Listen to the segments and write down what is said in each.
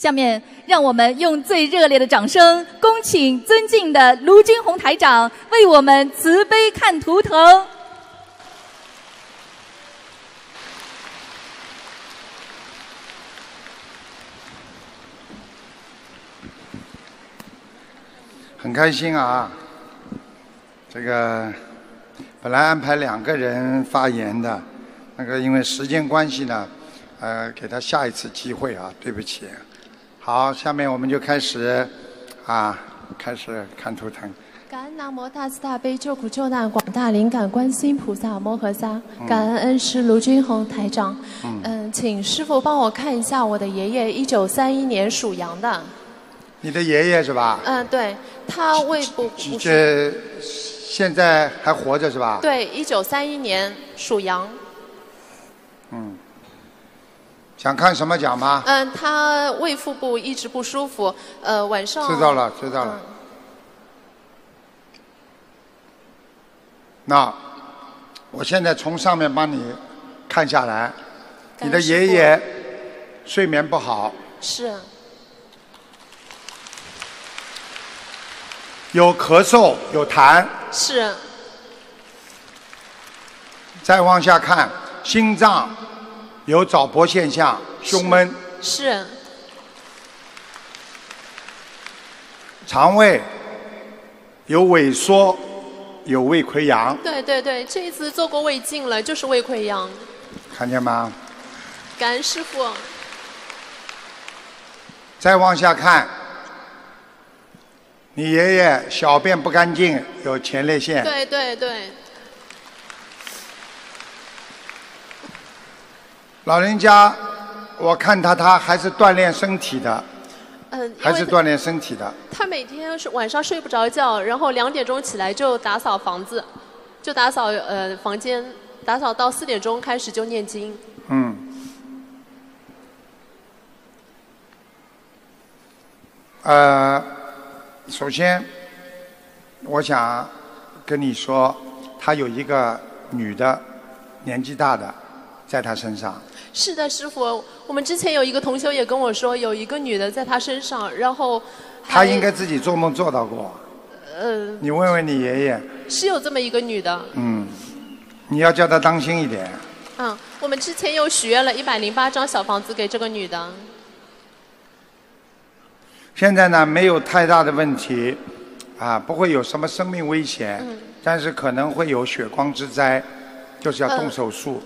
下面让我们用最热烈的掌声，恭请尊敬的卢军红台长为我们慈悲看图腾。很开心啊，这个本来安排两个人发言的，那个因为时间关系呢，呃，给他下一次机会啊，对不起。好，下面我们就开始，啊，开始看图腾。感恩南无大慈大悲救苦救难广大灵感观世音菩萨摩诃萨。感恩恩师卢军宏台长。嗯，请师傅帮我看一下我的爷爷，一九三一年属羊的。你的爷爷是吧？嗯，对，他未不。这现在还活着是吧？对，一九三一年属羊。想看什么奖吗？嗯，他胃腹部一直不舒服，呃，晚上。知道了，知道了。那，我现在从上面帮你看下来，你的爷爷睡眠不好。是。有咳嗽，有痰。是。再往下看，心脏。有早搏现象，胸闷，是。肠胃有萎缩，有胃溃疡。对对对，这一次做过胃镜了，就是胃溃疡。看见吗？感恩师傅。再往下看，你爷爷小便不干净，有前列腺。对对对。老人家，我看他，他还是锻炼身体的，嗯，还是锻炼身体的。他每天是晚上睡不着觉，然后两点钟起来就打扫房子，就打扫呃房间，打扫到四点钟开始就念经。嗯。呃，首先，我想跟你说，他有一个女的，年纪大的。在他身上，是的，师傅。我们之前有一个同学也跟我说，有一个女的在他身上，然后他应该自己做梦做到过。嗯。你问问你爷爷。是有这么一个女的。嗯。你要叫她当心一点。嗯，我们之前又许愿了一百零八张小房子给这个女的。现在呢，没有太大的问题，啊，不会有什么生命危险，但是可能会有血光之灾，就是要动手术。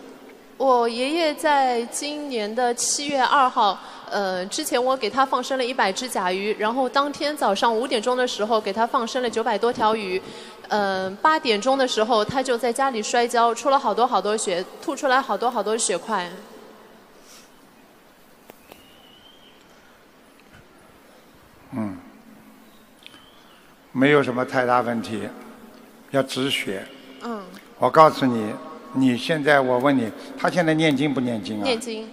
我爷爷在今年的七月二号，呃，之前我给他放生了一百只甲鱼，然后当天早上五点钟的时候给他放生了九百多条鱼，嗯，八点钟的时候他就在家里摔跤，出了好多好多血，吐出来好多好多血块，嗯，没有什么太大问题，要止血，嗯，我告诉你。你现在我问你，他现在念经不念经啊？念经。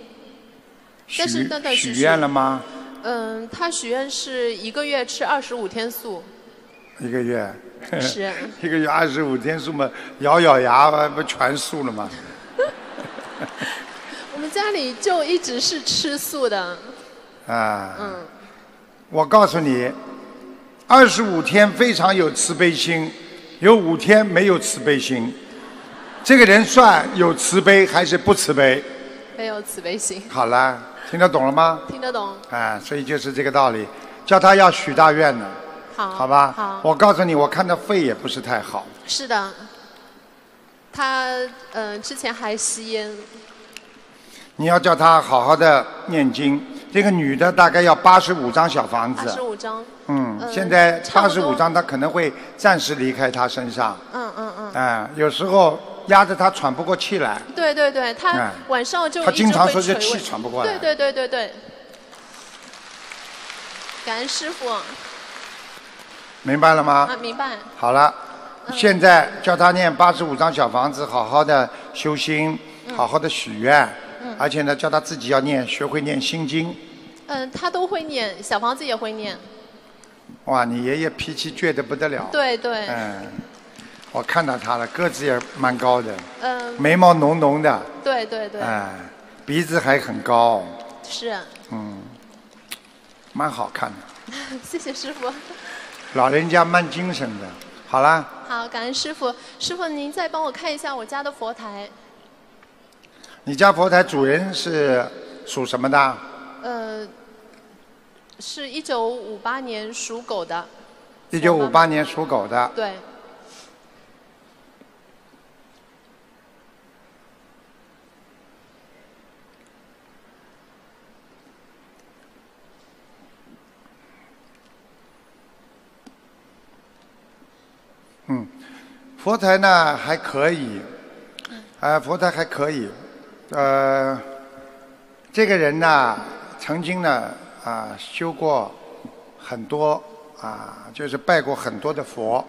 但是许许愿了吗？嗯，他许愿是一个月吃二十五天素。一个月？是。一个月二十五天素嘛，咬咬牙不不全素了吗？我们家里就一直是吃素的。啊。嗯。我告诉你，二十五天非常有慈悲心，有五天没有慈悲心。这个人算有慈悲还是不慈悲？没有慈悲心。好了，听得懂了吗？听得懂。啊，所以就是这个道理，叫他要许大愿呢。好，好吧。好。我告诉你，我看他肺也不是太好。是的。他嗯，之前还吸烟。你要叫他好好的念经。这个女的大概要八十五张小房子。八十五张。嗯。现在八十五张，她可能会暂时离开他身上。嗯嗯嗯。哎，有时候。压着他喘不过气来。对对对，他晚上就他经常说这气喘不过来。对对对对对，感恩师傅。明白了吗？啊，明白。好了，现在叫他念八十五张小房子，好好的修心，好好的许愿，而且呢，叫他自己要念，学会念心经。嗯，他都会念，小房子也会念。哇，你爷爷脾气倔得不得了。对对。嗯。我看到他了，个子也蛮高的，嗯，眉毛浓浓的，对对对，哎，鼻子还很高，是，嗯，蛮好看的。谢谢师傅，老人家蛮精神的。好啦。好，感恩师傅。师傅您再帮我看一下我家的佛台。你家佛台主人是属什么的？呃，是一九五八年属狗的。一九五八年属狗的。对。佛台呢还可以，啊佛台还可以，呃，这个人呢曾经呢啊修过很多啊，就是拜过很多的佛。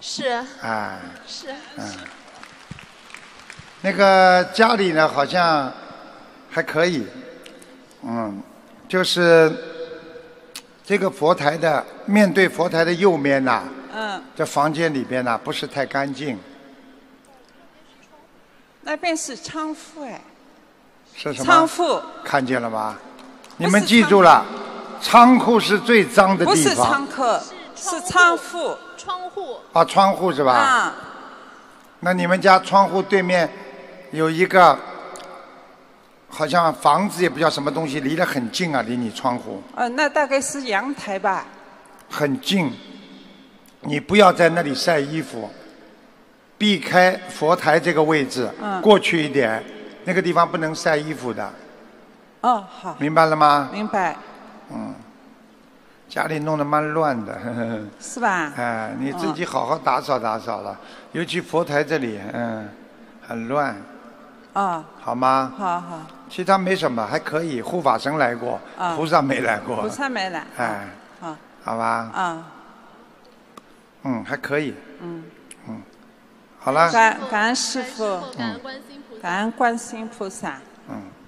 是。啊，是。嗯，那个家里呢好像还可以，嗯，就是这个佛台的面对佛台的右面呐。嗯，这房间里边呢，不是太干净。那边是窗户哎，是什么？窗户看见了吗？你们记住了，仓库是最脏的地方。不是仓库，是仓库窗户。啊，窗户是吧？啊。那你们家窗户对面有一个，好像房子也不叫什么东西，离得很近啊，离你窗户。嗯，那大概是阳台吧。很近。你不要在那里晒衣服，避开佛台这个位置，过去一点，那个地方不能晒衣服的。哦，好。明白了吗？明白。嗯，家里弄得蛮乱的。是吧？哎，你自己好好打扫打扫了，尤其佛台这里，嗯，很乱。啊。好吗？好好。其他没什么，还可以。护法神来过，菩萨没来过。菩萨没来。哎。好。好吧。啊。嗯，还可以。嗯嗯，好了。感感恩师傅。感恩观心菩萨。嗯。